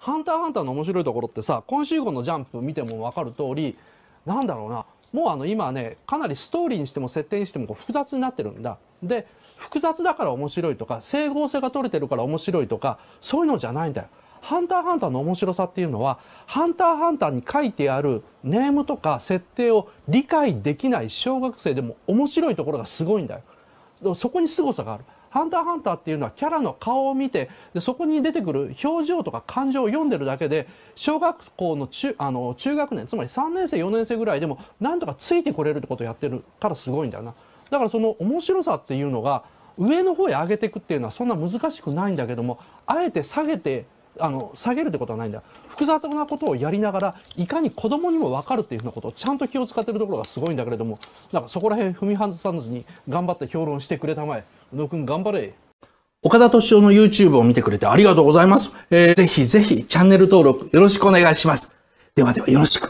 ハンターハンターの面白いところってさ今週号のジャンプ見ても分かる通りなんだろうなもうあの今ねかなりストーリーにしても設定にしてもこう複雑になってるんだ。で複雑だから面白いとか整合性が取れてるから面白いとかそういうのじゃないんだよ。ハンターハンターの面白さっていうのはハンターハンターに書いてあるネームとか設定を理解できない小学生でも面白いところがすごいんだよ。そこに凄さがある。ハンターハンターっていうのはキャラの顔を見てでそこに出てくる表情とか感情を読んでるだけで小学校の中あの中学年つまり3年生4年生ぐらいでもなんとかついてこれるってことをやってるからすごいんだよな。だからその面白さっていうのが上の方へ上げていくっていうのはそんな難しくないんだけどもあえて下げてあの下げるってことはないんだ複雑なことをやりながらいかに子供にも分かるっていうふうなことをちゃんと気を使ってるところがすごいんだけれどもなんかそこら辺踏み外さずに頑張って評論してくれたまえ。宇野くん頑張れ。岡田敏夫の YouTube を見てくれてありがとうございます。えー、ぜひぜひチャンネル登録よろしくお願いします。ではではよろしく。